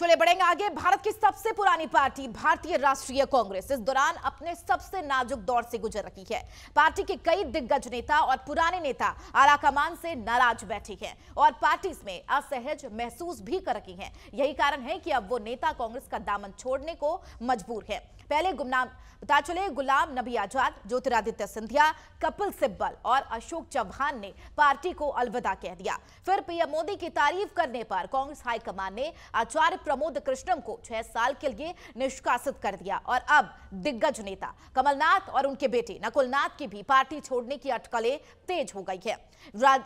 चले बढ़ेंगे आगे भारत की सबसे पुरानी पार्टी भारतीय राष्ट्रीय कांग्रेस इस दौरान अपने सबसे नाजुक दौर से गुजर रही है पार्टी के कई दिग्गज नेता और पुराने नेता आलाकमान कमान से नाराज बैठी हैं और पार्टी में असहज महसूस भी कर रही हैं यही कारण है कि अब वो नेता कांग्रेस का दामन छोड़ने को मजबूर है पहले गुमनाम बता चले गुलाम नबी आजाद ज्योतिरादित्य सिंधिया कपिल सिब्बल और अशोक चौहान ने पार्टी को अलविदा कह दिया फिर पीएम मोदी की तारीफ करने पर कांग्रेस हाईकमान ने आचार्य प्रमोद कृष्णम को छह साल के लिए निष्कासित कर दिया और अब दिग्गज नेता कमलनाथ और उनके बेटे नकुलनाथ की भी पार्टी छोड़ने की अटकलें तेज हो गई है राज,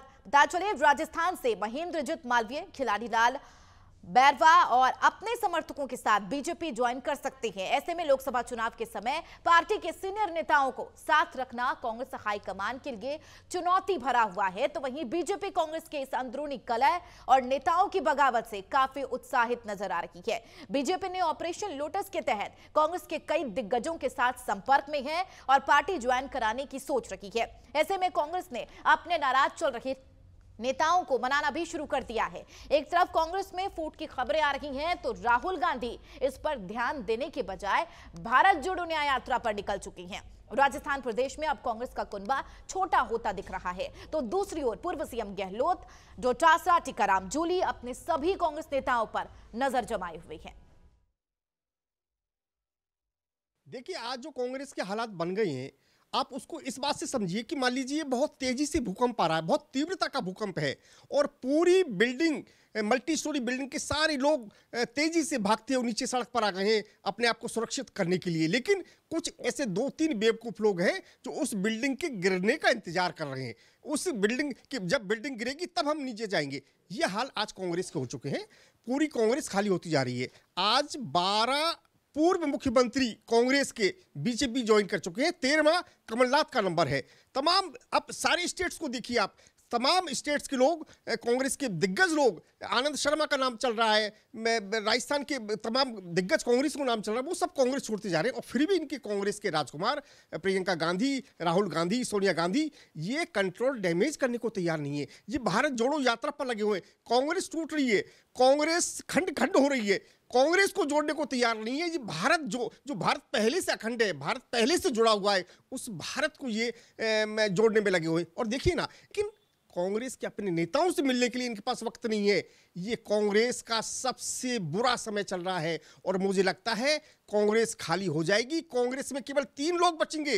चले राजस्थान से महेंद्रजीत मालवीय खिलाड़ी लाल बैरवा और अपने समर्थकों के साथ बीजेपी ज्वाइन कर सकती है ऐसे में लोकसभा चुनाव के समय पार्टी के सीनियर नेताओं को साथ रखना कांग्रेस हाईकमान के लिए चुनौती भरा हुआ है तो वहीं बीजेपी कांग्रेस के इस अंदरूनी कलह और नेताओं की बगावत से काफी उत्साहित नजर आ रही है बीजेपी ने ऑपरेशन लोटस के तहत कांग्रेस के कई दिग्गजों के साथ संपर्क में है और पार्टी ज्वाइन कराने की सोच रखी है ऐसे में कांग्रेस ने अपने नाराज चल रहे नेताओं को मनाना भी शुरू कर दिया है एक तरफ कांग्रेस में फूट की खबरें आ रही हैं तो राहुल गांधी इस पर ध्यान देने के बजाय भारत जोड़ो न्याय यात्रा पर निकल चुकी हैं राजस्थान प्रदेश में अब कांग्रेस का कुनबा छोटा होता दिख रहा है तो दूसरी ओर पूर्व सीएम गहलोत डोटासरा टीकाराम जूली अपने सभी कांग्रेस नेताओं पर नजर जमाए हुए हैं देखिए आज जो कांग्रेस के हालात बन गए हैं आप उसको इस बात से समझिए कि मान लीजिए बहुत तेजी से भूकंप आ रहा है बहुत तीव्रता का भूकंप है और पूरी बिल्डिंग मल्टी स्टोरी बिल्डिंग के सारे लोग तेजी से भागते हुए नीचे सड़क पर आ गए हैं अपने आप को सुरक्षित करने के लिए लेकिन कुछ ऐसे दो तीन बेवकूफ लोग हैं जो उस बिल्डिंग के गिरने का इंतजार कर रहे हैं उस बिल्डिंग की जब बिल्डिंग गिरेगी तब हम नीचे जाएंगे ये हाल आज कांग्रेस के हो चुके हैं पूरी कांग्रेस खाली होती जा रही है आज बारह पूर्व मुख्यमंत्री कांग्रेस के बीजेपी ज्वाइन कर चुके हैं तेरहवा कमलनाथ का नंबर है तमाम अब सारे स्टेट्स को देखिए आप तमाम स्टेट्स के लोग कांग्रेस के दिग्गज लोग आनंद शर्मा का नाम चल रहा है राजस्थान के तमाम दिग्गज कांग्रेस को नाम चल रहा है वो सब कांग्रेस छोड़ते जा रहे हैं और फिर भी इनके कांग्रेस के राजकुमार प्रियंका गांधी राहुल गांधी सोनिया गांधी ये कंट्रोल डैमेज करने को तैयार नहीं है ये भारत जोड़ो यात्रा पर लगे हुए कांग्रेस टूट रही है कांग्रेस खंड खंड हो रही है कांग्रेस को जोड़ने को तैयार नहीं है ये भारत जो जो भारत पहले से अखंड है भारत पहले से जुड़ा हुआ है उस भारत को ये ए, जोड़ने में लगे हुए और देखिए ना लेकिन कांग्रेस के अपने नेताओं से मिलने के लिए इनके पास वक्त नहीं है ये कांग्रेस का सबसे बुरा समय चल रहा है और मुझे लगता है कांग्रेस खाली हो जाएगी कांग्रेस में केवल तीन लोग बचेंगे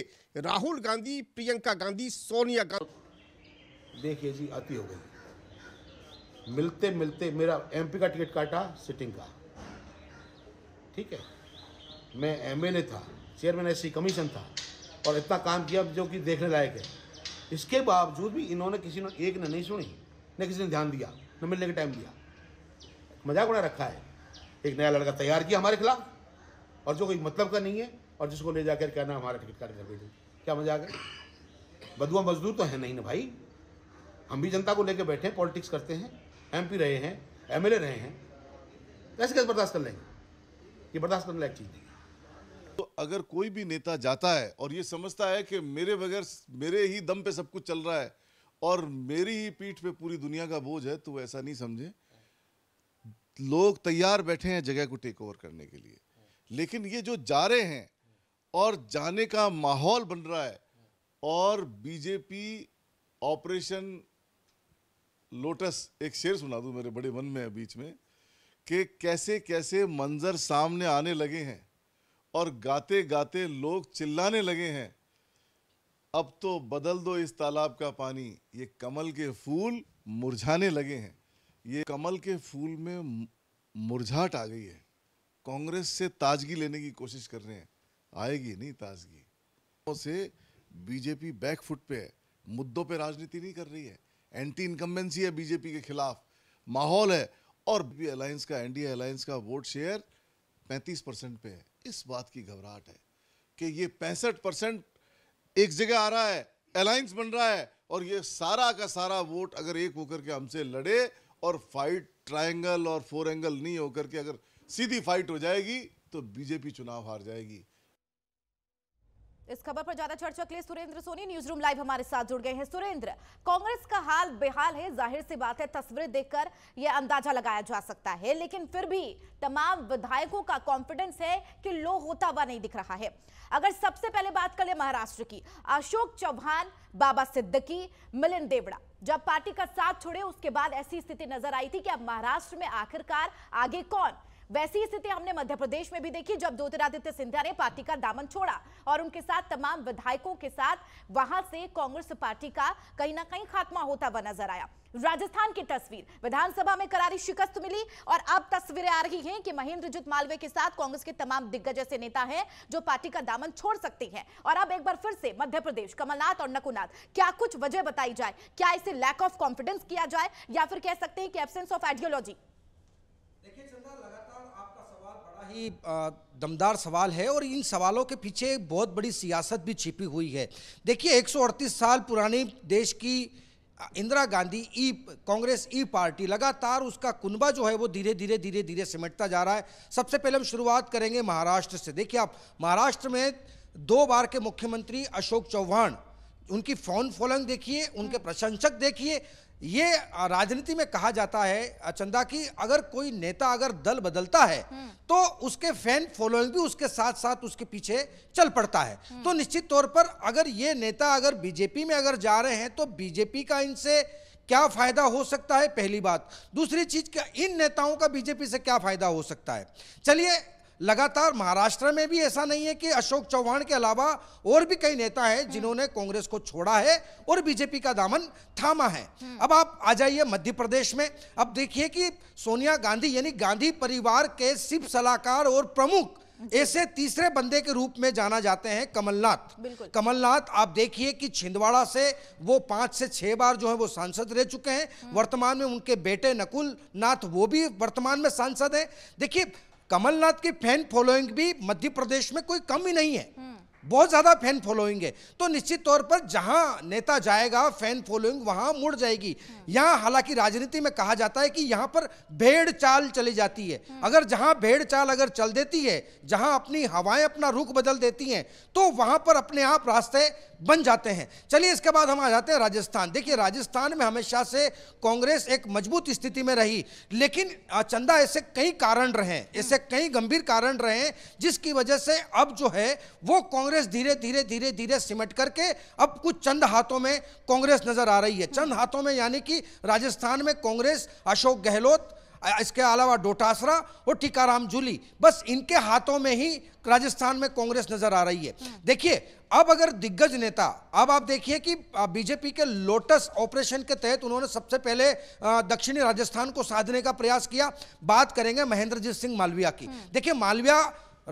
राहुल गांधी प्रियंका गांधी सोनिया गांधी देखिए जी अति हो गई मिलते मिलते मेरा एमपी का टिकट काटा सिटिंग का ठीक है मैं एमएलए था चेयरमैन ऐसी कमीशन था और इतना काम किया जो कि देखने लायक है इसके बावजूद भी इन्होंने किसी ने एक ने नहीं सुनी न किसी ने ध्यान दिया न मिलने का टाइम दिया मजाक उड़ा रखा है एक नया लड़का तैयार किया हमारे खिलाफ और जो कोई मतलब का नहीं है और जिसको ले जाकर कहना हमारा टिकट काट कर भेजो क्या मजाक है बदुआ मजदूर तो है नहीं ना भाई हम भी जनता को लेकर बैठे पॉलिटिक्स करते हैं एमपी रहे हैं एमएलए रहे हैं कैसे कैसे बर्दाश्त कर लेंगे ये बर्दाश्त करने लायक चीज़ नहीं अगर कोई भी नेता जाता है और ये समझता है कि मेरे बगैर मेरे ही दम पे सब कुछ चल रहा है और मेरी ही पीठ पे पूरी दुनिया का बोझ है तो ऐसा नहीं समझे लोग तैयार बैठे हैं जगह को टेक ओवर करने के लिए लेकिन ये जो जा रहे हैं और जाने का माहौल बन रहा है और बीजेपी ऑपरेशन लोटस एक शेर सुना दूं मेरे बड़े मन में बीच में कि कैसे कैसे मंजर सामने आने लगे हैं और गाते गाते लोग चिल्लाने लगे हैं अब तो बदल दो इस तालाब का पानी ये कमल के फूल मुरझाने लगे हैं ये कमल के फूल में मुरझाट आ गई है कांग्रेस से ताजगी लेने की कोशिश कर रहे हैं आएगी नहीं ताजगी से बीजेपी बैकफुट पे है मुद्दों पे राजनीति नहीं कर रही है एंटी इनकम्बेंसी है बीजेपी के खिलाफ माहौल है और अलायंस का एनडीए अलायंस का वोट शेयर 35 परसेंट पे है इस बात की घबराहट है कि ये पैंसठ परसेंट एक जगह आ रहा है अलायंस बन रहा है और ये सारा का सारा वोट अगर एक होकर के हमसे लड़े और फाइट ट्रायंगल और फोर एंगल नहीं होकर के अगर सीधी फाइट हो जाएगी तो बीजेपी चुनाव हार जाएगी इस खबर पर ज्यादा चर्चा के लिए Surendra Soni newsroom live हमारे साथ जुड़ गए हैं सुरेंद्र कांग्रेस का हाल बेहाल है जाहिर सी बात है तस्वीरें देखकर यह अंदाजा लगाया जा सकता है लेकिन फिर भी तमाम विधायकों का कॉन्फिडेंस है कि लो होता हुआ नहीं दिख रहा है अगर सबसे पहले बात कर ले महाराष्ट्र की अशोक चौहान बाबा सिद्दकी मिलिन देवड़ा जब पार्टी का साथ छोड़े उसके बाद ऐसी स्थिति नजर आई थी कि अब महाराष्ट्र में आखिरकार आगे कौन वैसी स्थिति हमने मध्य प्रदेश में भी देखी जब ज्योतिरादित्य सिंधिया ने पार्टी का दामन छोड़ा और उनके साथ तमाम विधायकों के साथ वहां से कांग्रेस पार्टी का कहीं ना कहीं खात्मा होता हुआ नजर आया राजस्थान की तस्वीर विधानसभा में करारी शिकस्त मिली और अब तस्वीरें आ रही हैं कि महेंद्र जुत मालवे के साथ कांग्रेस के तमाम दिग्गज ऐसे नेता हैं जो पार्टी का दामन छोड़ सकते हैं और अब एक बार फिर से मध्य प्रदेश कमलनाथ और नकुनाथ क्या कुछ वजह बताई जाए क्या इसे लैक ऑफ कॉन्फिडेंस किया जाए या फिर कह सकते हैं कि एबसेंस ऑफ आइडियोलॉजी देखिए लगातार ही दमदार सवाल है और इन सवालों के पीछे बहुत बड़ी सियासत भी छिपी हुई है देखिए 138 साल पुरानी देश की इंदिरा गांधी ई कांग्रेस ई पार्टी लगातार उसका कुनबा जो है वो धीरे धीरे धीरे धीरे सिमटता जा रहा है सबसे पहले हम शुरुआत करेंगे महाराष्ट्र से देखिए आप महाराष्ट्र में दो बार के मुख्यमंत्री अशोक चौहान उनकी फोन फॉलोइंग देखिए उनके हम्म। प्रशंसक देखिए ये राजनीति में कहा जाता है चंदा कि अगर कोई नेता अगर दल बदलता है हम्म। तो उसके फैन फॉलोइंग भी उसके साथ साथ उसके पीछे चल पड़ता है हम्म। तो निश्चित तौर पर अगर ये नेता अगर बीजेपी में अगर जा रहे हैं तो बीजेपी का इनसे क्या फायदा हो सकता है पहली बात दूसरी चीज क्या इन नेताओं का बीजेपी से क्या फायदा हो सकता है चलिए लगातार महाराष्ट्र में भी ऐसा नहीं है कि अशोक चौहान के अलावा और भी कई नेता हैं जिन्होंने कांग्रेस को छोड़ा है और बीजेपी का दामन थामा है हम्म। अब आप आ जाइए मध्य प्रदेश में अब देखिए कि सोनिया गांधी यानी गांधी परिवार के शिव सलाहकार और प्रमुख ऐसे तीसरे बंदे के रूप में जाना जाते हैं कमलनाथ कमलनाथ आप देखिए कि छिंदवाड़ा से वो पांच से छह बार जो है वो सांसद रह चुके हैं हम्म। वर्तमान में उनके बेटे नकुल नाथ वो भी वर्तमान में सांसद हैं देखिए कमलनाथ की फैन फॉलोइंग भी मध्य प्रदेश में कोई कम ही नहीं है हम्म। बहुत ज़्यादा फैन फॉलोइंग है तो निश्चित तौर पर जहां नेता जाएगा फैन फॉलोइंग वहां मुड़ जाएगी हम्म। यहां हालांकि राजनीति में कहा जाता है कि यहां पर भेड़ चाल चली जाती है हम्म। अगर जहां भेड़ चाल अगर चल देती है जहां अपनी हवाएं अपना रुख बदल देती हैं तो वहां पर अपने आप रास्ते बन जाते हैं चलिए इसके बाद हम आ जाते हैं राजस्थान देखिए राजस्थान में हमेशा से कांग्रेस एक मजबूत स्थिति में रही लेकिन चंदा ऐसे कई कारण रहे ऐसे कई गंभीर कारण रहे जिसकी वजह से अब जो है वो कांग्रेस धीरे धीरे धीरे धीरे सिमट करके अब कुछ चंद हाथों में कांग्रेस नजर आ रही है चंद हाथों में यानी कि राजस्थान में कांग्रेस अशोक गहलोत इसके अलावा डोटासरा और टीकाराम जूली बस इनके हाथों में ही राजस्थान में कांग्रेस नजर आ रही है देखिए अब अगर दिग्गज नेता अब आप देखिए कि बीजेपी के लोटस ऑपरेशन के तहत उन्होंने सबसे पहले दक्षिणी राजस्थान को साधने का प्रयास किया बात करेंगे महेंद्रजीत सिंह मालविया की देखिए मालविया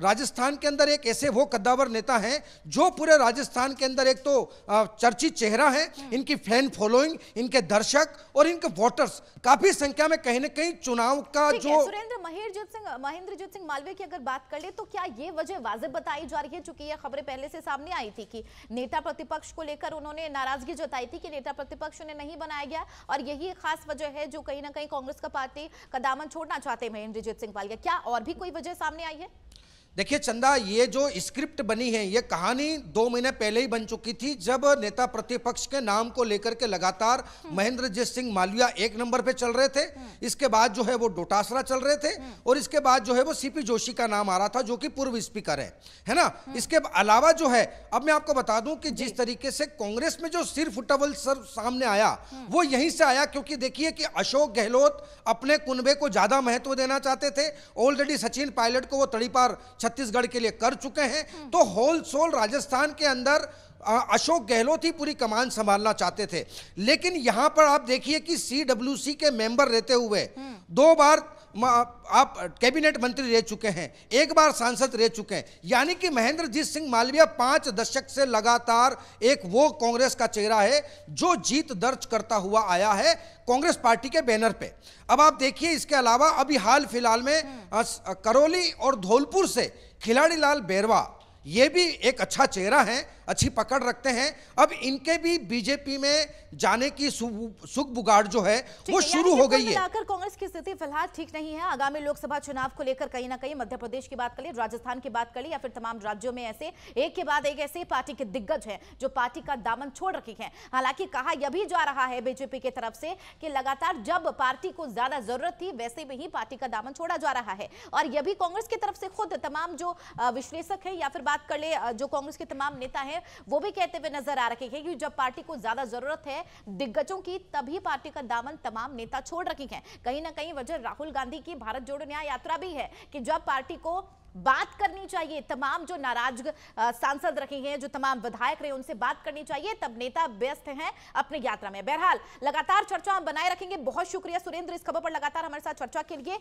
राजस्थान के अंदर एक ऐसे वो कद्दावर नेता हैं जो पूरे राजस्थान के अंदर एक तो चर्चित चेहरा है इनकी फैन फॉलोइंग इनके दर्शक और इनके वोटर्स काफी संख्या में कहीं ना कहीं चुनाव का जो सुरेंद्र महेंद्रजीत सिंह महेंद्रजीत सिंह मालवे की अगर बात कर ले तो क्या ये वजह वाजिब बताई जा रही है चूंकि ये खबरें पहले से सामने आई थी कि नेता प्रतिपक्ष को लेकर उन्होंने नाराजगी जताई थी कि नेता प्रतिपक्ष उन्हें नहीं बनाया गया और यही खास वजह है जो कहीं ना कहीं कांग्रेस का पार्टी का छोड़ना चाहते महेंद्रजीत सिंह मालवीय क्या और भी कोई वजह सामने आई है देखिए चंदा ये जो स्क्रिप्ट बनी है ये कहानी दो महीने पहले ही बन चुकी थी जब नेता प्रतिपक्ष के नाम को लेकर के लगातार महेंद्र हम्म। महेंद्रजीत सिंह मालविया एक नंबर पे चल रहे थे हम्म। इसके बाद जो है वो डोटासरा चल रहे थे हम्म। और इसके बाद जो है वो सीपी जोशी का नाम आ रहा था जो कि पूर्व स्पीकर है है ना इसके अलावा जो है अब मैं आपको बता दूं कि जिस तरीके से कांग्रेस में जो सिर फुटबल सर सामने आया वो यहीं से आया क्योंकि देखिए कि अशोक गहलोत अपने कुनबे को ज्यादा महत्व देना चाहते थे ऑलरेडी सचिन पायलट को वो तड़ीपार छत्तीसगढ़ के लिए कर चुके हैं हम्म। तो होल सोल राजस्थान के अंदर अशोक गहलोत ही पूरी कमान संभालना चाहते थे लेकिन यहां पर आप देखिए कि सी के मेंबर रहते हुए हम्म। दो बार आप कैबिनेट मंत्री रह चुके हैं एक बार सांसद रह चुके हैं यानी कि महेंद्र जीत सिंह मालविया पांच दशक से लगातार एक वो कांग्रेस का चेहरा है जो जीत दर्ज करता हुआ आया है कांग्रेस पार्टी के बैनर पे अब आप देखिए इसके अलावा अभी हाल फिलहाल में हम्म। करौली और धौलपुर से खिलाड़ी लाल बैरवा ये भी एक अच्छा चेहरा है अच्छी पकड़ रखते हैं अब इनके भी बीजेपी में जाने की सुख बुगाड़ जो है वो शुरू हो गई है कांग्रेस की स्थिति फिलहाल ठीक नहीं है आगामी लोकसभा चुनाव को लेकर कहीं ना कहीं मध्य प्रदेश की बात कर ली राजस्थान की बात कर ली या फिर तमाम राज्यों में ऐसे एक के बाद एक ऐसे पार्टी के दिग्गज है जो पार्टी का दामन छोड़ रखी है हालांकि कहा यह भी जा रहा है बीजेपी की तरफ से कि लगातार जब पार्टी को ज्यादा जरूरत थी वैसे में ही पार्टी का दामन छोड़ा जा रहा है और यह भी कांग्रेस की तरफ से खुद तमाम जो विश्लेषक है या फिर बात कर ले जो कांग्रेस के तमाम नेता है हैं वो भी कहते हुए नजर आ रखे हैं कि जब पार्टी को ज्यादा जरूरत है दिग्गजों की तभी पार्टी का दामन तमाम नेता छोड़ रखी है कहीं ना कहीं वजह राहुल गांधी की भारत जोड़ो न्याय यात्रा भी है कि जब पार्टी को बात करनी चाहिए तमाम जो नाराज सांसद रखे हैं जो तमाम विधायक रहे उनसे बात करनी चाहिए तब नेता व्यस्त हैं अपनी यात्रा में बहरहाल लगातार चर्चा हम बनाए रखेंगे बहुत शुक्रिया सुरेंद्र इस खबर पर लगातार हमारे साथ चर्चा के लिए